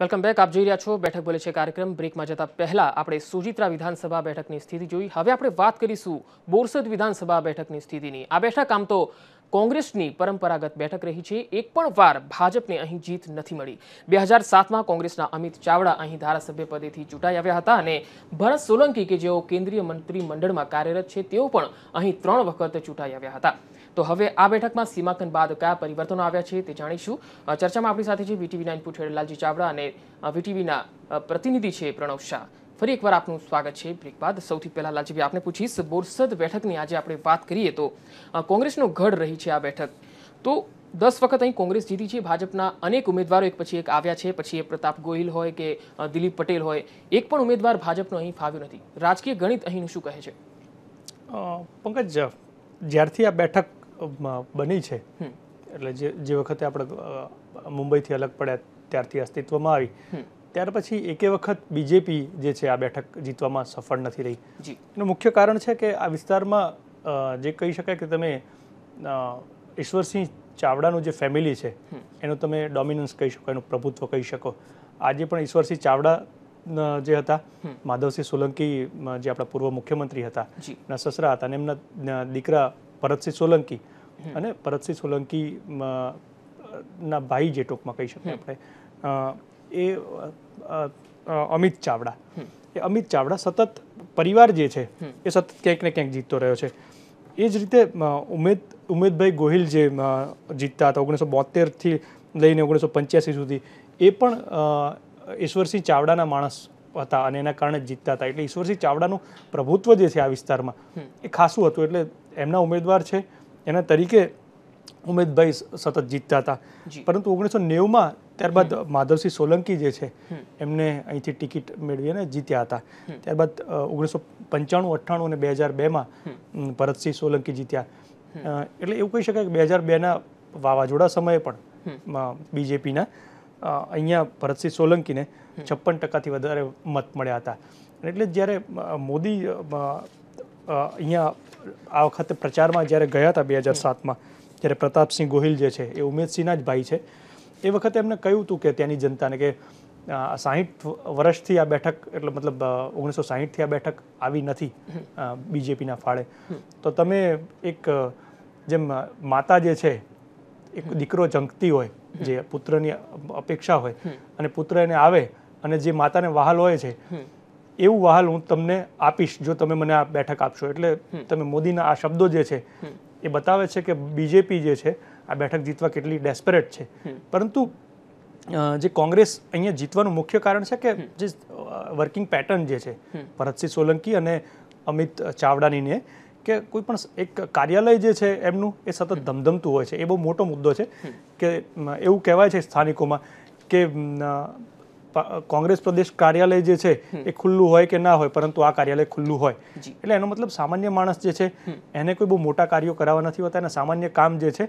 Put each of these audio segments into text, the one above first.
Welcome back આપ જોઈ રહ્યા છો બેઠક બોલે છે કાર્યક્રમ બ્રેકમાં જતા પહેલા આપણે સુજિત્રા વિધાનસભા બેઠકની સ્થિતિ જોઈ હવે આપણે વાત કરીશું બોરસદ વિધાનસભા બેઠકની સ્થિતિની આ બેઠક આમ તો કોંગ્રેસની પરંપરાગત બેઠક રહી છે એક પણ વાર ભાજપને અહીં જીત નથી મળી બે હજાર સાતમાં કોંગ્રેસના અમિત ચાવડા અહીં ધારાસભ્ય પદેથી ચૂંટાઈ આવ્યા હતા અને ભરત સોલંકી કે જેઓ કેન્દ્રીય મંત્રીમંડળમાં કાર્યરત છે તેઓ પણ અહીં ત્રણ વખત ચૂંટાઈ આવ્યા હતા તો હવે આ બેઠકમાં સીમાંકન બાદ કયા પરિવર્તનો આવ્યા છે તે જાણીશું ચર્ચામાં આપણી સાથે છે વીટીવીના ઇનપુટ હેડ લાલજી ચાવડા અને વીટીવીના પ્રતિનિધિ છે પ્રણવ શાહ ફરી એકવાર આપનું સ્વાગત છે બ્રેક બાદ સૌથી પહેલાં લાલજીભાઈ આપને પૂછીશ બોરસદ બેઠકની આજે આપણે વાત કરીએ તો કોંગ્રેસનો ગઢ રહી છે આ બેઠક તો દસ વખત અહીં કોંગ્રેસ જીતી છે ભાજપના અનેક ઉમેદવારો એક પછી એક આવ્યા છે પછી એ પ્રતાપ ગોહિલ હોય કે દિલીપ પટેલ હોય એક પણ ઉમેદવાર ભાજપનો અહીં ફાવ્યો નથી રાજકીય ગણિત અહીંનું શું કહે છે પંકજ જ્યારથી આ બેઠક બની છે એટલે જે જે વખતે આપણે મુંબઈથી અલગ પડ્યા ત્યારથી અસ્તિત્વમાં આવી ત્યાર પછી એકે વખત બીજેપી જે છે આ બેઠક જીતવામાં સફળ નથી રહી એનું મુખ્ય કારણ છે કે આ વિસ્તારમાં જે કહી શકાય કે તમે ઈશ્વરસિંહ ચાવડાનું જે ફેમિલી છે એનું તમે ડોમિનન્સ કહી શકો એનું પ્રભુત્વ કહી શકો આજે પણ ઈશ્વરસિંહ ચાવડા જે હતા માધવસિંહ સોલંકી જે આપણા પૂર્વ મુખ્યમંત્રી હતા ના સસરા હતા અને એમના દીકરા ભરતસિંહ સોલંકી અને ભરતસિંહ સોલંકી ના ભાઈ જે ટૂંકમાં કહી શકીએ આપણે એ અમિત ચાવડા એ અમિત ચાવડા સતત પરિવાર જે છે એ સતત ક્યાંક ને ક્યાંક જીતતો રહ્યો છે એ જ રીતે ઉમેદ ઉમેદભાઈ ગોહિલ જે જીતતા હતા ઓગણીસો બોતેરથી લઈને ઓગણીસો પંચ્યાસી સુધી એ પણ ઈશ્વરસિંહ ચાવડાના માણસ હતા અને એના કારણે જીતતા હતા એટલે ઈશ્વરસિંહ ચાવડાનું પ્રભુત્વ જે છે આ વિસ્તારમાં એ ખાસું હતું એટલે એમના ઉમેદવાર છે એના તરીકે ઉમેદભાઈ સતત જીતતા હતા પરંતુ ઓગણીસો નેવુંમાં ત્યારબાદ માધવસિંહ સોલંકી જે છે એમને અહીંથી ટિકિટ મેળવી અને જીત્યા હતા ત્યારબાદ ઓગણીસો પંચાણું અઠ્ઠાણું અને બે હજાર બેમાં ભરતસિંહ સોલંકી જીત્યા એટલે એવું કહી શકાય કે બે હજાર બેના વાવાઝોડા સમયે પણ બીજેપીના અહીંયા ભરતસિંહ સોલંકીને છપ્પન ટકાથી વધારે મત મળ્યા હતા એટલે જ્યારે મોદી અહીંયા આ વખતે પ્રચારમાં જ્યારે ગયા હતા બે હજાર સાતમાં જ્યારે પ્રતાપસિંહ ગોહિલ જે છે એ ઉમેદસિંહના જ ભાઈ છે એ વખતે એમને કહ્યું હતું કે ત્યાંની જનતાને કે સાહીઠ વર્ષથી આ બેઠક એટલે મતલબ ઓગણીસો સાહીઠથી આ બેઠક આવી નથી બીજેપીના ફાળે તો તમે એક જેમ માતા જે છે એક દીકરો જંકતી હોય જે પુત્રની અપેક્ષા હોય અને પુત્ર એને આવે અને જે માતાને વહાલ હોય છે એવું વહાલ હું તમને આપીશ જો તમે મને આ બેઠક આપશો એટલે તમે મોદીના આ શબ્દો જે છે એ બતાવે છે કે બીજેપી જે છે આ બેઠક જીતવા કેટલી ડેસ્પરેટ છે પરંતુ જે કોંગ્રેસ અહીંયા જીતવાનું મુખ્ય કારણ છે કે જે વર્કિંગ પેટર્ન જે છે ભરતસિંહ સોલંકી અને અમિત ચાવડાનીને કે કોઈ પણ એક કાર્યાલય જે છે એમનું એ સતત ધમધમતું હોય છે એ બહુ મોટો મુદ્દો છે કે એવું કહેવાય છે સ્થાનિકોમાં કે કોંગ્રેસ પ્રદેશ કાર્યાલય જે છે એ ખુલ્લું હોય કે ના હોય પરંતુ આ કાર્યાલય ખુલ્લું હોય એટલે એનો મતલબ સામાન્ય માણસ જે છે એને કોઈ બહુ મોટા કાર્યો કરાવવા નથી હોતા અને સામાન્ય કામ જે છે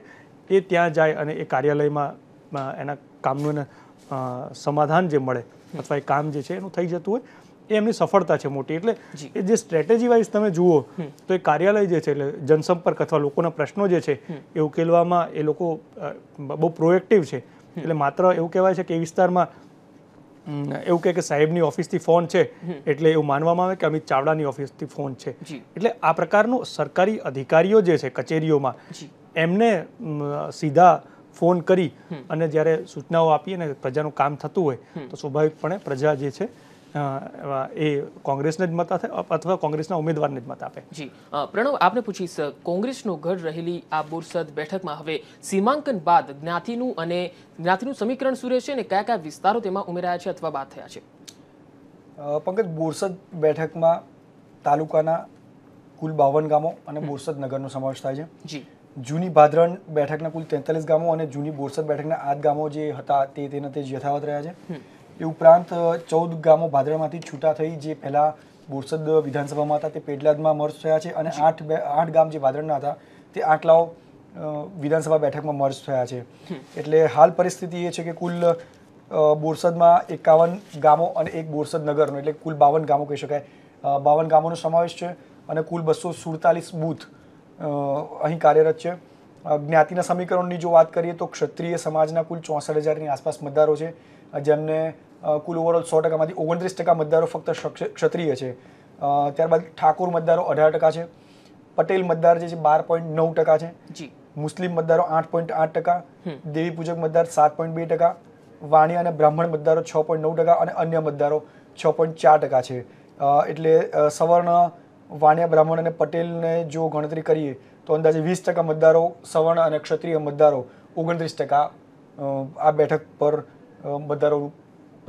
એ ત્યાં જાય અને એ કાર્યાલયમાં એના કામનું એને સમાધાન જે મળે અથવા એ કામ જે છે એનું થઈ જતું હોય એ એમની સફળતા છે મોટી એટલે એ જે સ્ટ્રેટેજી વાઇઝ તમે જુઓ તો એ કાર્યાલય જે છે એટલે જનસંપર્ક અથવા લોકોના પ્રશ્નો જે છે એ ઉકેલવામાં એ લોકો બહુ પ્રોએક્ટિવ છે એટલે માત્ર એવું કહેવાય છે કે એ વિસ્તારમાં એવું કહે કે સાહેબની ઓફિસથી ફોન છે એટલે એવું માનવામાં આવે કે અમિત ચાવડાની ઓફિસથી ફોન છે એટલે આ પ્રકારનું સરકારી અધિકારીઓ જે છે કચેરીઓમાં એમને સીધા ફોન કરી અને જ્યારે સૂચનાઓ આપીએ અને પ્રજાનું કામ થતું હોય તો સ્વાભાવિકપણે પ્રજા જે છે એ કોંગ્રેસને જ મત અથવા કોંગ્રેસના ઉમેદવારને જ મત આપે જી પ્રણવ આપને પૂછીશ કોંગ્રેસનો ઘર રહેલી આ બોરસદ બેઠકમાં હવે સીમાંકન બાદ જ્ઞાતિનું અને જ્ઞાતિનું સમીકરણ શું રહેશે અને કયા કયા વિસ્તારો તેમાં ઉમેરાયા છે અથવા બાદ થયા છે પંકજ બોરસદ બેઠકમાં તાલુકાના કુલ બાવન ગામો અને બોરસદ નગરનો સમાવેશ થાય છે જી જૂની ભાદરણ બેઠકના કુલ તેતાલીસ ગામો અને જૂની બોરસદ બેઠકના આઠ ગામો જે હતા તે તેના તે યથાવત રહ્યા છે એ ઉપરાંત ચૌદ ગામો ભાદરામાંથી છૂટા થઈ જે પહેલાં બોરસદ વિધાનસભામાં હતા તે પેટલાદમાં મર્જ થયા છે અને આઠ બે આઠ ગામ જે ભાદરના હતા તે આટલાઓ વિધાનસભા બેઠકમાં મર્જ થયા છે એટલે હાલ પરિસ્થિતિ એ છે કે કુલ બોરસદમાં એકાવન ગામો અને એક બોરસદ નગરનો એટલે કુલ બાવન ગામો કહી શકાય બાવન ગામોનો સમાવેશ છે અને કુલ બસો સુડતાલીસ બૂથ અહીં કાર્યરત છે જ્ઞાતિના સમીકરણની જો વાત કરીએ તો ક્ષત્રિય સમાજના કુલ ચોસઠ હજારની આસપાસ મતદારો છે જેમને કુલ ઓવરઓલ સો ટકામાંથી ઓગણત્રીસ ટકા મતદારો ફક્ત ક્ષત્રિય છે ત્યારબાદ ઠાકોર મતદારો અઢાર ટકા છે પટેલ મતદાર જે છે બાર પોઈન્ટ નવ ટકા છે મુસ્લિમ મતદારો આઠ પોઈન્ટ આઠ ટકા દેવી પૂજક મતદાર સાત પોઈન્ટ બે ટકા વાણિયા અને બ્રાહ્મણ મતદારો છ પોઈન્ટ નવ ટકા અને અન્ય મતદારો છ પોઈન્ટ ચાર ટકા છે એટલે સવર્ણ વાણિયા બ્રાહ્મણ અને પટેલને જો ગણતરી કરીએ તો અંદાજે વીસ ટકા મતદારો સવર્ણ અને ક્ષત્રિય મતદારો ઓગણત્રીસ ટકા આ બેઠક પર મતદારો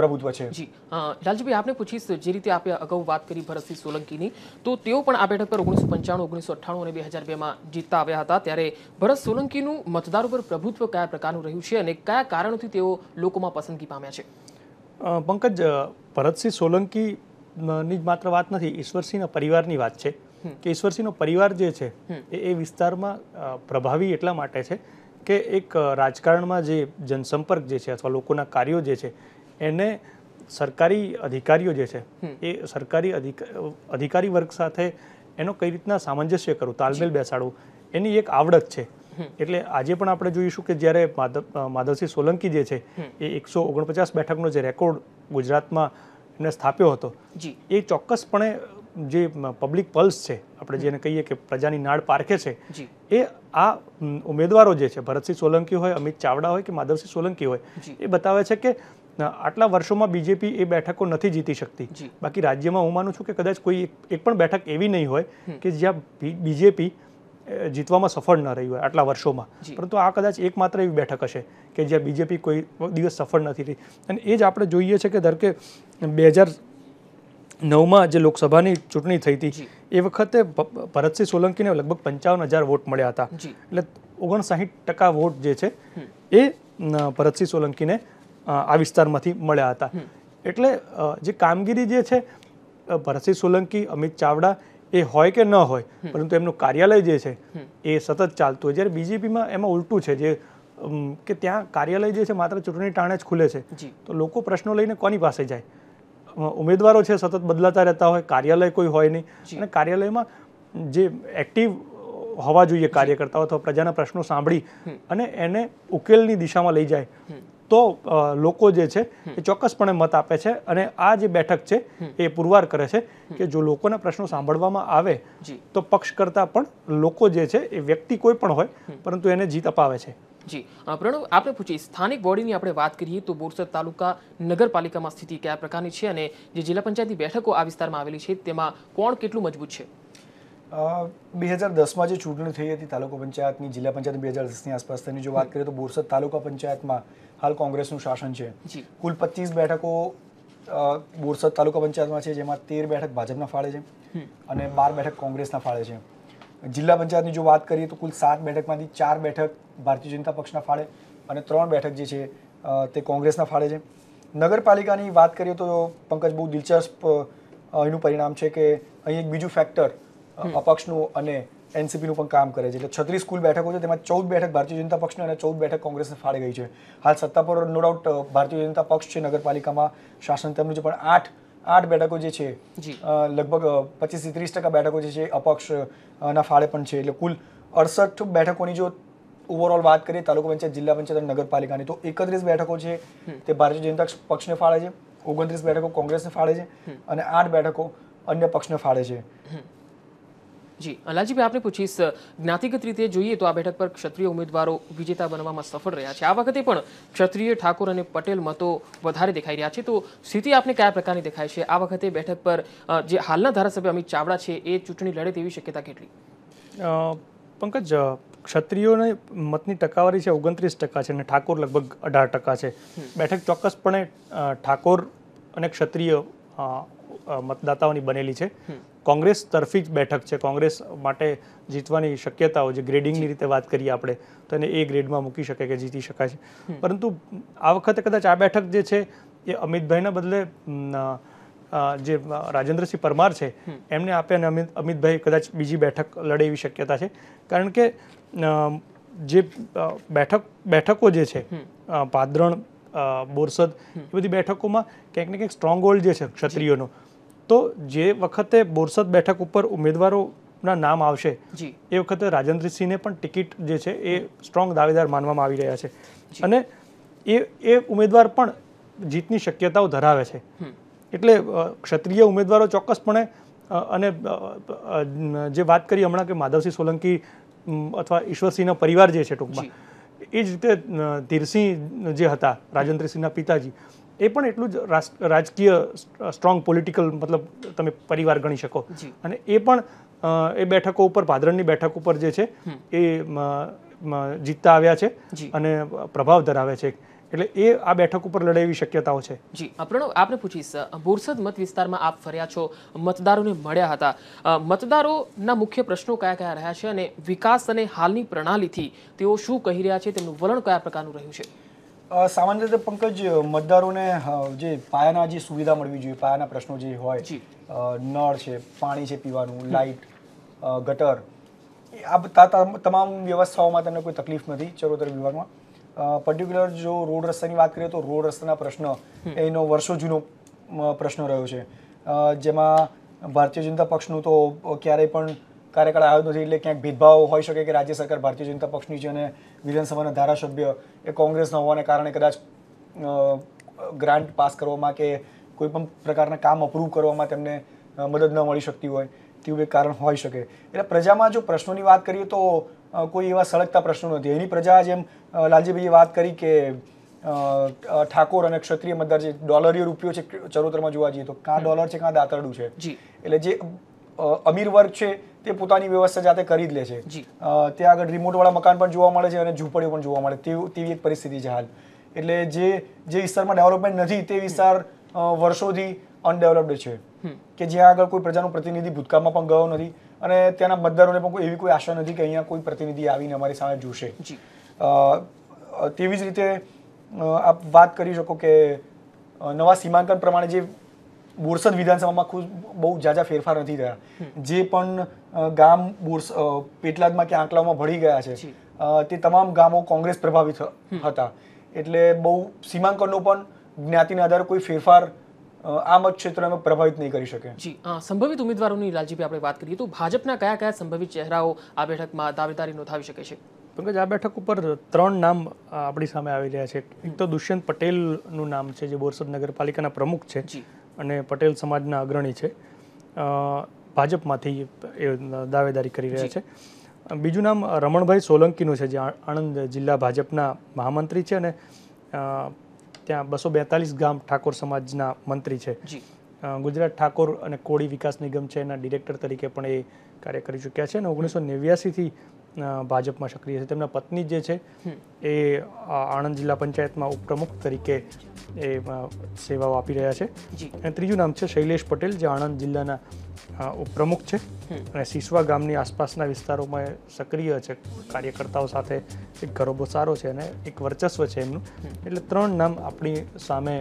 પ્રભુત્વ છે જી લાલજીભાઈ આપને પૂછીશ જે રીતે આપણે અગાઉ વાત કરી ભરતસિંહ સોલંકીની તો તેઓ પણ આ બેઠક પર ઓગણીસો પંચાણું ઓગણીસો અઠ્ઠાણું અને બે હજાર બેમાં જીતતા આવ્યા હતા ત્યારે ભરત સોલંકીનું મતદારો પર પ્રભુત્વ કયા પ્રકારનું રહ્યું છે અને કયા કારણોથી તેઓ લોકોમાં પસંદગી પામ્યા છે પંકજ ભરતસિંહ સોલંકી ની જ માત્ર વાત નથી ઈશ્વરસિંહના પરિવારની વાત છે કે ઈશ્વરસિંહનો પરિવાર જે છે એ એ વિસ્તારમાં પ્રભાવી એટલા માટે છે કે એક રાજકારણમાં જે જનસંપર્ક જે છે અથવા લોકોના કાર્યો જે છે એને સરકારી અધિકારીઓ જે છે એ સરકારી અધિકારી વર્ગ સાથે એનો કઈ રીતના સામંજસ્ય કરવું તાલમેલ બેસાડવું એની એક આવડત છે એટલે આજે પણ આપણે જોઈશું કે જ્યારે માધવસિંહ સોલંકી જે છે એ એકસો ઓગણપચાસ બેઠકનો જે રેકોર્ડ ગુજરાતમાં એમને સ્થાપ્યો હતો એ ચોક્કસપણે જે પબ્લિક પલ્સ છે આપણે જેને કહીએ કે પ્રજાની નાળ પારખે છે એ આ ઉમેદવારો જે છે ભરતસિંહ સોલંકી હોય અમિત ચાવડા હોય કે માધવસિંહ સોલંકી હોય એ બતાવે છે કે આટલા વર્ષોમાં બીજેપી એ બેઠકો નથી જીતી શકતી બાકી રાજ્યમાં હું માનું છું કે કદાચ કોઈ એક પણ બેઠક એવી નહીં હોય કે જ્યાં બીજેપી જીતવામાં સફળ ન રહી હોય આટલા વર્ષોમાં પરંતુ આ કદાચ એકમાત્ર એવી બેઠક હશે કે જ્યાં બીજેપી કોઈ દિવસ સફળ નથી રહી અને એ જ આપણે જોઈએ છે કે ધારો કે બે હજાર નવમાં જે લોકસભાની ચૂંટણી થઈ હતી એ વખતે ભરતસિંહ સોલંકીને લગભગ પંચાવન હજાર વોટ મળ્યા હતા એટલે ઓગણસાઠ ટકા વોટ જે છે એ ભરતસિંહ સોલંકીને આ વિસ્તારમાંથી મળ્યા હતા એટલે જે કામગીરી જે છે ભરતસિંહ સોલંકી અમિત ચાવડા એ હોય કે ન હોય પરંતુ એમનું કાર્યાલય જે છે એ સતત ચાલતું હોય જ્યારે બીજેપીમાં એમાં ઉલટું છે જે કે ત્યાં કાર્યાલય જે છે માત્ર ચૂંટણી ટાણે જ ખુલે છે તો લોકો પ્રશ્નો લઈને કોની પાસે જાય ઉમેદવારો છે સતત બદલાતા રહેતા હોય કાર્યાલય કોઈ હોય નહીં અને કાર્યાલયમાં જે એક્ટિવ હોવા જોઈએ કાર્યકર્તાઓ અથવા પ્રજાના પ્રશ્નો સાંભળી અને એને ઉકેલની દિશામાં લઈ જાય તો લોકો જે છે એ ચોક્કસપણે મત આપે છે અને આ જે બેઠક છે એ પુરવાર કરે છે કે જો લોકોના પ્રશ્નો સાંભળવામાં આવે તો પક્ષ કરતા પણ લોકો જે છે એ વ્યક્તિ કોઈ પણ હોય પરંતુ એને જીત અપાવે છે જી પ્રણવ આપણે પૂછીએ સ્થાનિક બોડીની આપણે વાત કરીએ તો બોરસદ તાલુકા નગરપાલિકામાં સ્થિતિ કયા પ્રકારની છે અને જે જિલ્લા પંચાયતની બેઠકો આ વિસ્તારમાં આવેલી છે તેમાં કોણ કેટલું મજબૂત છે બે હજાર દસમાં જે ચૂંટણી થઈ હતી તાલુકા પંચાયતની જિલ્લા પંચાયત બે હજાર દસની આસપાસ તેની જો વાત કરીએ તો બોરસદ તાલુકા પંચાયતમાં હાલ કોંગ્રેસનું શાસન છે કુલ પચીસ બેઠકો બોરસદ તાલુકા પંચાયતમાં છે જેમાં તેર બેઠક ભાજપના ફાળે છે અને બાર બેઠક કોંગ્રેસના ફાળે છે જિલ્લા પંચાયતની જો વાત કરીએ તો કુલ સાત બેઠકમાંથી ચાર બેઠક ભારતીય જનતા પક્ષના ફાળે અને ત્રણ બેઠક જે છે તે કોંગ્રેસના ફાળે છે નગરપાલિકાની વાત કરીએ તો પંકજ બહુ દિલચસ્પ અહીંનું પરિણામ છે કે અહીં એક બીજું ફેક્ટર અપક્ષનું અને એનસીપીનું પણ કામ કરે છે એટલે છત્રીસ કુલ બેઠકો છે તેમાં ચૌદ બેઠક ભારતીય જનતા પક્ષને અને ચૌદ બેઠક કોંગ્રેસને ફાળે ગઈ છે હાલ સત્તા પર નો ડાઉટ ભારતીય જનતા પક્ષ છે નગરપાલિકામાં શાસન તેમનું છે પણ આઠ આઠ બેઠકો જે છે લગભગ પચીસથી ત્રીસ ટકા બેઠકો જે છે અપક્ષના ફાળે પણ છે એટલે કુલ અડસઠ બેઠકોની જો ઓવરઓલ વાત કરીએ તાલુકા પંચાયત જિલ્લા પંચાયત અને નગરપાલિકાની તો એકત્રીસ બેઠકો છે તે ભારતીય જનતા પક્ષને ફાળે છે ઓગણત્રીસ બેઠકો કોંગ્રેસને ફાળે છે અને આઠ બેઠકો અન્ય પક્ષને ફાળે છે જી ભાઈ આપણે પૂછીશ જ્ઞાતિગત રીતે જોઈએ તો આ બેઠક પર ક્ષત્રિય ઉમેદવારો વિજેતા બનવામાં સફળ રહ્યા છે આ વખતે પણ ક્ષત્રિય ઠાકોર અને પટેલ મતો વધારે દેખાઈ રહ્યા છે તો સ્થિતિ આપને કયા પ્રકારની દેખાય છે આ વખતે બેઠક પર જે હાલના ધારાસભ્ય અમિત ચાવડા છે એ ચૂંટણી લડે તેવી શક્યતા કેટલી પંકજ ક્ષત્રિયોને મતની ટકાવારી છે ઓગણત્રીસ ટકા છે અને ઠાકોર લગભગ અઢાર ટકા છે બેઠક ચોક્કસપણે ઠાકોર અને ક્ષત્રિય મતદાતાઓની બનેલી છે કોંગ્રેસ તરફી જ બેઠક છે કોંગ્રેસ માટે જીતવાની શક્યતાઓ જે ગ્રેડિંગની રીતે વાત કરીએ આપણે તો એને એ ગ્રેડમાં મૂકી શકે કે જીતી શકાય છે પરંતુ આ વખતે કદાચ આ બેઠક જે છે એ અમિતભાઈના બદલે જે રાજેન્દ્રસિંહ પરમાર છે એમને આપે અને અમિત અમિતભાઈ કદાચ બીજી બેઠક લડે એવી શક્યતા છે કારણ કે જે બેઠક બેઠકો જે છે પાદરણ બોરસદ એ બધી બેઠકોમાં ક્યાંક ને ક્યાંક સ્ટ્રોંગ હોલ્ડ જે છે ક્ષત્રિયોનો તો જે વખતે બોરસદ બેઠક ઉપર ઉમેદવારોના નામ આવશે એ વખતે રાજેન્દ્રસિંહને પણ ટિકિટ જે છે એ સ્ટ્રોંગ દાવેદાર માનવામાં આવી રહ્યા છે અને એ એ ઉમેદવાર પણ જીતની શક્યતાઓ ધરાવે છે એટલે ક્ષત્રિય ઉમેદવારો ચોક્કસપણે અને જે વાત કરી હમણાં કે માધવસિંહ સોલંકી અથવા ઈશ્વરસિંહનો પરિવાર જે છે ટૂંકમાં એ જ રીતે ધીરસિંહ જે હતા રાજેન્દ્રસિંહના પિતાજી એ પણ એટલું જ રાજકીય સ્ટ્રોંગ પોલિટિકલ મતલબ તમે પરિવાર ગણી શકો અને એ પણ એ બેઠકો ઉપર ભાદરણની બેઠક ઉપર જે છે એ જીતતા આવ્યા છે અને પ્રભાવ ધરાવે છે એટલે એ આ બેઠક ઉપર લડાવી શક્યતાઓ છે જી પ્રણવ આપને પૂછીશ બોરસદ મત વિસ્તારમાં આપ ફર્યા છો મતદારોને મળ્યા હતા મતદારોના મુખ્ય પ્રશ્નો કયા કયા રહ્યા છે અને વિકાસ અને હાલની પ્રણાલીથી તેઓ શું કહી રહ્યા છે તેમનું વલણ કયા પ્રકારનું રહ્યું છે સામાન્ય રીતે પંકજ મતદારોને જે પાયાના જે સુવિધા મળવી જોઈએ પાયાના પ્રશ્નો જે હોય નળ છે પાણી છે પીવાનું લાઇટ ગટર આ તમામ વ્યવસ્થાઓમાં તમને કોઈ તકલીફ નથી ચરોતર વિભાગમાં પર્ટિક્યુલર જો રોડ રસ્તાની વાત કરીએ તો રોડ રસ્તાના પ્રશ્ન એનો વર્ષો જૂનો પ્રશ્ન રહ્યો છે જેમાં ભારતીય જનતા પક્ષનું તો ક્યારેય પણ કાર્યકાળ આવ્યો નથી એટલે ક્યાંક ભેદભાવ હોઈ શકે કે રાજ્ય સરકાર ભારતીય જનતા પક્ષની છે અને વિધાનસભાના ધારાસભ્ય એ કોંગ્રેસના હોવાને કારણે કદાચ ગ્રાન્ટ પાસ કરવામાં કે કોઈપણ પ્રકારના કામ અપ્રૂવ કરવામાં તેમને મદદ ન મળી શકતી હોય તેવું એક કારણ હોઈ શકે એટલે પ્રજામાં જો પ્રશ્નોની વાત કરીએ તો કોઈ એવા સળગતા પ્રશ્નો નથી એની પ્રજા જેમ લાલજીભાઈએ વાત કરી કે ઠાકોર અને ક્ષત્રિય મતદાર જે ડોલરીય રૂપિયો છે ચરોતરમાં જોવા જઈએ તો કાં ડોલર છે કાં દાતરડું છે એટલે જે અમીર વર્ગ છે તે પોતાની વ્યવસ્થા જાતે કરી જ લે છે ત્યાં આગળ રિમોટવાળા મકાન પણ જોવા મળે છે અને ઝૂંપડીઓ પણ જોવા મળે તેવી એક પરિસ્થિતિ છે હાલ એટલે જે જે વિસ્તારમાં ડેવલપમેન્ટ નથી તે વિસ્તાર વર્ષોથી અનડેવલપ્ડ છે કે જ્યાં આગળ કોઈ પ્રજાનું પ્રતિનિધિ ભૂતકાળમાં પણ ગયો નથી અને ત્યાંના મતદારોને પણ કોઈ એવી કોઈ આશા નથી કે અહીંયા કોઈ પ્રતિનિધિ આવીને અમારી સામે જોશે તેવી જ રીતે આપ વાત કરી શકો કે નવા સીમાંકન પ્રમાણે જે બોરસદ વિધાનસભામાં ખૂબ બહુ જાજા ફેરફાર નથી થયા જે પણ ગામ બોરસ પેટલાદમાં કે આંકલામાં ભળી ગયા છે તે તમામ ગામો કોંગ્રેસ પ્રભાવિત હતા એટલે બહુ સીમાંકનનો પણ જ્ઞાતિના આધારે કોઈ ફેરફાર આ મત ક્ષેત્રમાં પ્રભાવિત નહીં કરી શકે જી સંભવિત ઉમેદવારોની લાલજીભાઈ આપણે વાત કરીએ તો ભાજપના કયા કયા સંભવિત ચહેરાઓ આ બેઠકમાં દાવેદારી નોંધાવી શકે છે પંકજ આ બેઠક ઉપર ત્રણ નામ આપણી સામે આવી રહ્યા છે એક તો દુષ્યંત પટેલનું નામ છે જે બોરસદ નગરપાલિકાના પ્રમુખ છે અને પટેલ સમાજના અગ્રણી છે ભાજપમાંથી એ દાવેદારી કરી રહ્યા છે બીજું નામ રમણભાઈ સોલંકીનું છે જે આણંદ જિલ્લા ભાજપના મહામંત્રી છે અને ત્યાં બસો બેતાલીસ ગામ ઠાકોર સમાજના મંત્રી છે ગુજરાત ઠાકોર અને કોળી વિકાસ નિગમ છે એના ડિરેક્ટર તરીકે પણ એ કાર્ય કરી ચૂક્યા છે અને ઓગણીસો નેવ્યાસીથી ભાજપમાં સક્રિય છે તેમના પત્ની જે છે એ આણંદ જિલ્લા પંચાયતમાં ઉપપ્રમુખ તરીકે એ સેવાઓ આપી રહ્યા છે અને ત્રીજું નામ છે શૈલેષ પટેલ જે આણંદ જિલ્લાના ઉપપ્રમુખ છે અને સિસવા ગામની આસપાસના વિસ્તારોમાં સક્રિય છે કાર્યકર્તાઓ સાથે એક ઘરોબો સારો છે અને એક વર્ચસ્વ છે એમનું એટલે ત્રણ નામ આપણી સામે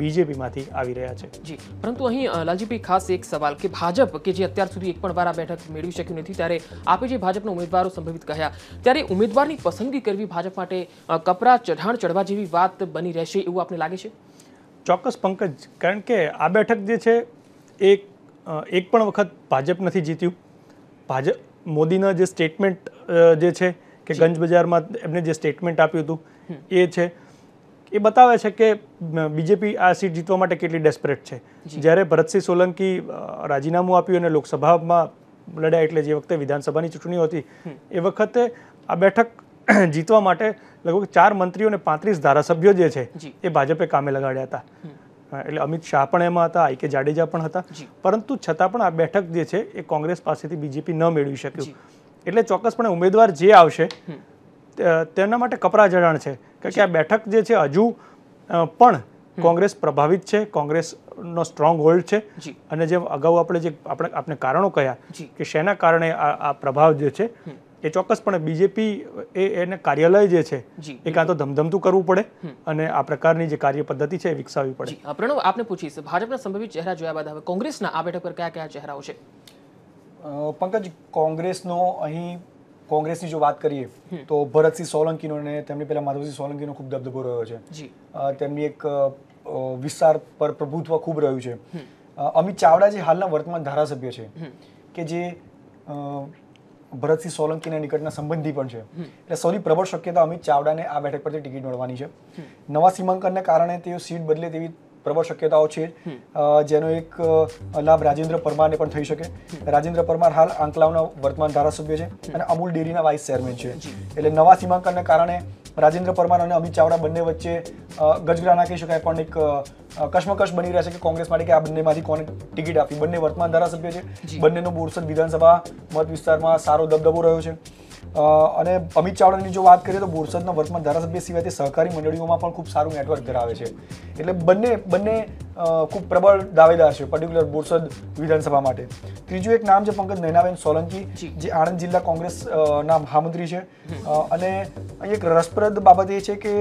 બીજેપીમાંથી આવી રહ્યા છે જી પરંતુ અહીં લાલજીભાઈ ખાસ એક સવાલ કે ભાજપ કે જે અત્યાર સુધી એક પણ વાર આ બેઠક મેળવી શક્યું નથી ત્યારે આપે જે ભાજપના ઉમેદવારો સંભવિત કહ્યા ત્યારે ઉમેદવારની પસંદગી કરવી ભાજપ માટે કપરા ચઢાણ ચઢવા જેવી વાત બની રહેશે એવું આપને લાગે છે ચોક્કસ પંકજ કારણ કે આ બેઠક જે છે એક એક પણ વખત ભાજપ નથી જીત્યું ભાજપ મોદીના જે સ્ટેટમેન્ટ જે છે કે ગંજ બજારમાં એમને જે સ્ટેટમેન્ટ આપ્યું હતું એ છે એ બતાવે છે કે બીજેપી આ સીટ જીતવા માટે કેટલી ડેસ્પરેટ છે જ્યારે ભરતસિંહ સોલંકી રાજીનામું આપ્યું અને લોકસભામાં લડ્યા એટલે જે વખતે વિધાનસભાની ચૂંટણીઓ હતી એ વખતે આ બેઠક જીતવા માટે લગભગ ચાર મંત્રીઓ અને પાંત્રીસ ધારાસભ્યો જે છે એ ભાજપે કામે લગાડ્યા હતા એટલે અમિત શાહ પણ એમાં હતા આઈ કે જાડેજા પણ હતા પરંતુ છતાં પણ આ બેઠક જે છે એ કોંગ્રેસ પાસેથી બીજેપી ન મેળવી શક્યું એટલે ચોક્કસપણે ઉમેદવાર જે આવશે તેના માટે કપરા જડાણ છે કારણ કે આ બેઠક જે છે હજુ પણ કોંગ્રેસ પ્રભાવિત છે કોંગ્રેસનો સ્ટ્રોંગ હોલ્ડ છે અને જે અગાઉ આપણે જે આપણે આપણે કારણો કહ્યા કે શેના કારણે આ પ્રભાવ જે છે એ ચોક્કસપણે બીજેપી એ એને કાર્યાલય જે છે એ કાં તો ધમધમતું કરવું પડે અને આ પ્રકારની જે કાર્ય પદ્ધતિ છે એ વિકસાવવી પડે પ્રણવ આપને પૂછીશ ભાજપના સંભવિત ચહેરા જોયા બાદ હવે કોંગ્રેસના આ બેઠક પર કયા કયા ચહેરાઓ છે પંકજ કોંગ્રેસનો અહીં કોંગ્રેસની જો વાત કરીએ તો ભરતસિંહ સોલંકીનો અને તેમની પહેલાં માધવસિંહ સોલંકીનો ખૂબ દબદબો રહ્યો છે તેમની એક વિસ્તાર પર પ્રભુત્વ ખૂબ રહ્યું છે અમિત ચાવડા જે હાલના વર્તમાન ધારાસભ્ય છે કે જે ભરતસિંહ સોલંકીના નિકટના સંબંધી પણ છે એટલે સૌથી પ્રબળ શક્યતા અમિત ચાવડાને આ બેઠક પરથી ટિકિટ મળવાની છે નવા સીમાંકનને કારણે તેઓ સીટ બદલે તેવી પ્રબળ શક્યતાઓ છે જેનો એક લાભ રાજેન્દ્ર પરમારને પણ થઈ શકે રાજેન્દ્ર પરમાર હાલ આંકલાવના વર્તમાન ધારાસભ્ય છે અને અમૂલ ડેરીના વાઇસ ચેરમેન છે એટલે નવા સીમાંકનને કારણે રાજેન્દ્ર પરમાર અને અમિત ચાવડા બંને વચ્ચે ગજગરા ના કહી શકાય પણ એક કશ્મકશ બની રહ્યા છે કે કોંગ્રેસ માટે કે આ બંનેમાંથી કોને ટિકિટ આપી બંને વર્તમાન ધારાસભ્ય છે બંનેનો બોરસદ વિધાનસભા મત વિસ્તારમાં સારો દબદબો રહ્યો છે અને અમિત ચાવડાની જો વાત કરીએ તો બોરસદના વર્તમાન ધારાસભ્ય સિવાય સહકારી મંડળીઓમાં પણ ખૂબ સારું નેટવર્ક ધરાવે છે એટલે બંને બંને ખૂબ પ્રબળ દાવેદાર છે પર્ટિક્યુલર બોરસદ વિધાનસભા માટે ત્રીજું એક નામ છે પંકજ નૈનાબેન સોલંકી જે આણંદ જિલ્લા કોંગ્રેસ ના મહામંત્રી છે અને અહીં એક રસપ્રદ બાબત એ છે કે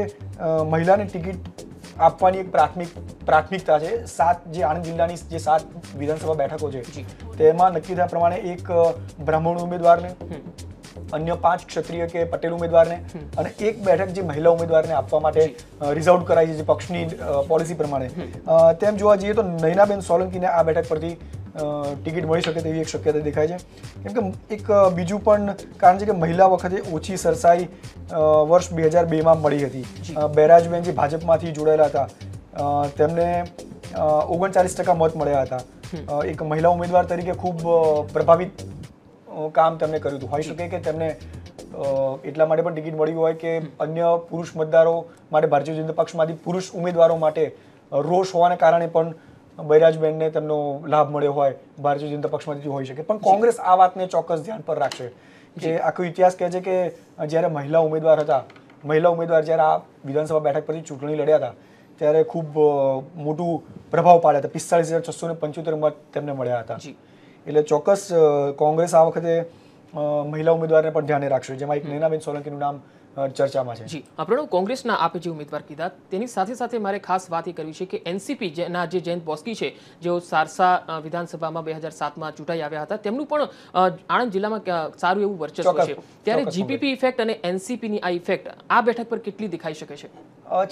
મહિલાની ટિકિટ આપવાની એક પ્રાથમિક પ્રાથમિકતા છે સાત જે આણંદ જિલ્લાની જે સાત વિધાનસભા બેઠકો છે તેમાં નક્કી થયા પ્રમાણે એક બ્રાહ્મણ ઉમેદવારને અન્ય પાંચ ક્ષત્રિય કે પટેલ ઉમેદવારને અને એક બેઠક જે મહિલા ઉમેદવારને આપવા માટે રિઝર્વ કરાઈ છે પક્ષની પોલિસી પ્રમાણે તેમ જોવા જઈએ તો નૈનાબેન સોલંકીને આ બેઠક પરથી ટિકિટ મળી શકે તેવી એક શક્યતા દેખાય છે કેમ કે એક બીજું પણ કારણ છે કે મહિલા વખતે ઓછી સરસાઈ વર્ષ બે હજાર બેમાં મળી હતી બેરાજબેન જે ભાજપમાંથી જોડાયેલા હતા તેમને ઓગણચાલીસ ટકા મત મળ્યા હતા એક મહિલા ઉમેદવાર તરીકે ખૂબ પ્રભાવિત કામ તેમણે કર્યું હતું હોઈ શકે કે તેમને એટલા માટે પણ ટિકિટ મળી હોય કે અન્ય પુરુષ મતદારો માટે ભારતીય જનતા પક્ષમાંથી પુરુષ ઉમેદવારો માટે રોષ હોવાના કારણે પણ બૈરાજબેનને તેમનો લાભ મળ્યો હોય ભારતીય જનતા પક્ષમાંથી હોઈ શકે પણ કોંગ્રેસ આ વાતને ચોક્કસ ધ્યાન પર રાખશે કે આખો ઇતિહાસ કહે છે કે જ્યારે મહિલા ઉમેદવાર હતા મહિલા ઉમેદવાર જ્યારે આ વિધાનસભા બેઠક પરથી ચૂંટણી લડ્યા હતા ત્યારે ખૂબ મોટું પ્રભાવ પાડ્યા હતા પિસ્તાળીસ હજાર છસો ને પંચોતેર મત તેમને મળ્યા હતા એટલે ચોક્કસ કોંગ્રેસ આ વખતે મહિલા ઉમેદવારને પણ ધ્યાને રાખશે જેમાં એક નૈનાબેન સોલંકીનું નામ ચર્ચામાં છે જી પ્રણવ કોંગ્રેસના આપે જે ઉમેદવાર કીધા તેની સાથે સાથે મારે ખાસ વાત એ કરવી છે કે એનસીપી ના જે જયંત બોસ્કી છે જેઓ સારસા વિધાનસભામાં બે હજાર સાતમાં ચૂંટાઈ આવ્યા હતા તેમનું પણ આણંદ જિલ્લામાં સારું એવું વર્ચસ્વ છે ત્યારે જીપીપી ઇફેક્ટ અને એનસીપીની આ ઇફેક્ટ આ બેઠક પર કેટલી દેખાઈ શકે છે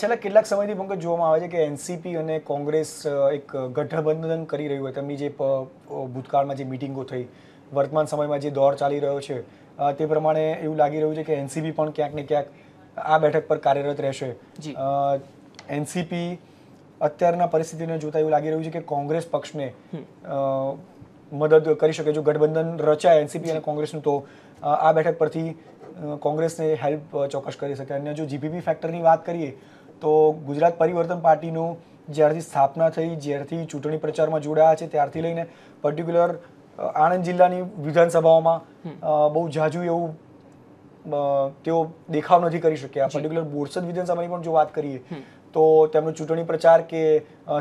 છેલ્લા કેટલાક સમયથી પંકજ જોવામાં આવે છે કે એનસીપી અને કોંગ્રેસ એક ગઠબંધન કરી રહ્યું હોય તેમની જે ભૂતકાળમાં જે મિટિંગો થઈ વર્તમાન સમયમાં જે દોર ચાલી રહ્યો છે તે પ્રમાણે એવું લાગી રહ્યું છે કે એનસીપી પણ ક્યાંક ને ક્યાંક આ બેઠક પર કાર્યરત રહેશે એનસીપી અત્યારના પરિસ્થિતિને જોતા એવું લાગી રહ્યું છે કે કોંગ્રેસ પક્ષને મદદ કરી શકે જો ગઠબંધન રચાય એનસીપી અને કોંગ્રેસનું તો આ બેઠક પરથી કોંગ્રેસને હેલ્પ ચોક્કસ કરી શકે અને જો જીપીપી ફેક્ટરની વાત કરીએ તો ગુજરાત પરિવર્તન પાર્ટીનું જ્યારથી સ્થાપના થઈ જ્યારથી ચૂંટણી પ્રચારમાં જોડાયા છે ત્યારથી લઈને પર્ટિક્યુલર આણંદ જિલ્લાની વિધાનસભાઓમાં બહુ જાજુ એવું તેઓ દેખાવ નથી કરી શક્યા પર્ટિક્યુલર બોરસદ વિધાનસભાની પણ જો વાત કરીએ તો તેમનો ચૂંટણી પ્રચાર કે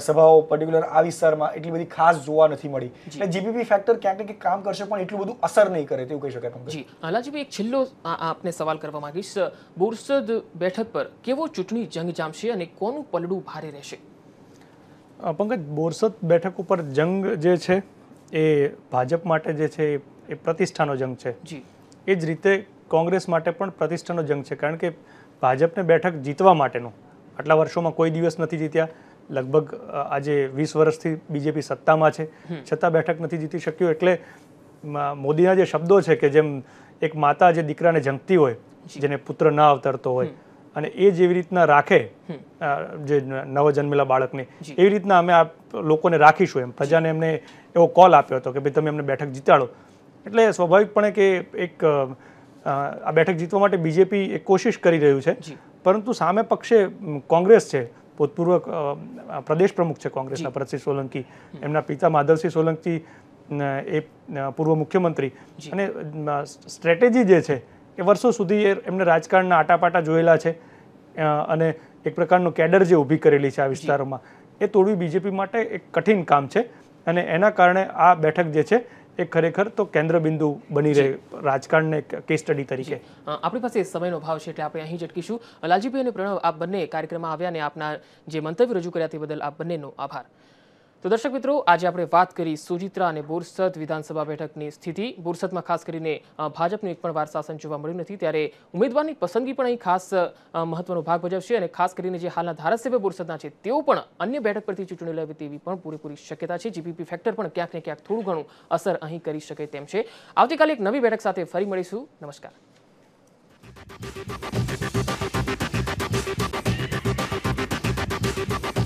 સભાઓ પર્ટિક્યુલર આ વિસ્તારમાં એટલી બધી ખાસ જોવા નથી મળી એટલે જીપીપી ફેક્ટર ક્યાંક ને કામ કરશે પણ એટલું બધું અસર નહીં કરે તેવું કહી શકાય જી હાલાજીભાઈ એક છેલ્લો આપને સવાલ કરવા માંગીશ બોરસદ બેઠક પર કેવો ચૂંટણી જંગ જામશે અને કોનું પલડું ભારે રહેશે પંકજ બોરસદ બેઠક ઉપર જંગ જે છે એ ભાજપ માટે જે છે એ પ્રતિષ્ઠાનો જંગ છે એ જ રીતે કોંગ્રેસ માટે પણ પ્રતિષ્ઠાનો જંગ છે કારણ કે ભાજપને બેઠક જીતવા માટેનું આટલા વર્ષોમાં કોઈ દિવસ નથી જીત્યા લગભગ આજે વીસ વર્ષથી બીજેપી સત્તામાં છે છતાં બેઠક નથી જીતી શક્યું એટલે મોદીના જે શબ્દો છે કે જેમ એક માતા જે દીકરાને જંગતી હોય જેને પુત્ર ના અવતરતો હોય અને એ જેવી રીતના રાખે જે જન્મેલા બાળકને એવી રીતના અમે આ લોકોને રાખીશું એમ પ્રજાને એમને એવો કોલ આપ્યો હતો કે ભાઈ તમે એમને બેઠક જીતાડો એટલે સ્વાભાવિકપણે કે એક આ બેઠક જીતવા માટે બીજેપી એક કોશિશ કરી રહ્યું છે પરંતુ સામે પક્ષે કોંગ્રેસ છે ભૂતપૂર્વ પ્રદેશ પ્રમુખ છે કોંગ્રેસના ભરતસિંહ સોલંકી એમના પિતા માધવસિંહ સોલંકી એ પૂર્વ મુખ્યમંત્રી અને સ્ટ્રેટેજી જે છે એ વર્ષો સુધી એમને રાજકારણના આટાપાટા જોયેલા છે અને એક પ્રકારનો કેડર જે ઊભી કરેલી છે આ વિસ્તારોમાં એ તોડવી બીજેપી માટે એક કઠિન કામ છે અને એના કારણે આ બેઠક જે છે એ ખરેખર તો કેન્દ્રબિંદુ બની રહે રાજકારણને કેસ સ્ટડી તરીકે આપણી પાસે સમયનો ભાવ છે એટલે આપણે અહીં જ અટકીશું લાલજીભાઈ અને પ્રણવ આપ બંને કાર્યક્રમમાં આવ્યા અને આપના જે મંતવ્ય રજૂ કર્યા તે બદલ આપ બંનેનો આભાર તો દર્શક મિત્રો આજે આપણે વાત કરી સુજિત્રા અને બોરસદ વિધાનસભા બેઠકની સ્થિતિ બોરસદમાં ખાસ કરીને ભાજપનું એક પણ વાર શાસન જોવા મળ્યું નથી ત્યારે ઉમેદવારની પસંદગી પણ અહીં ખાસ મહત્વનો ભાગ ભજવશે અને ખાસ કરીને જે હાલના ધારાસભ્ય બોરસદના છે તેઓ પણ અન્ય બેઠક પરથી ચૂંટણી લેવી તેવી પણ પૂરેપૂરી શક્યતા છે જીપીપી ફેક્ટર પણ ક્યાંક ને ક્યાંક થોડું ઘણું અસર અહીં કરી શકે તેમ છે આવતીકાલે એક નવી બેઠક સાથે ફરી મળીશું નમસ્કાર Thank you.